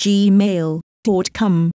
gmail.com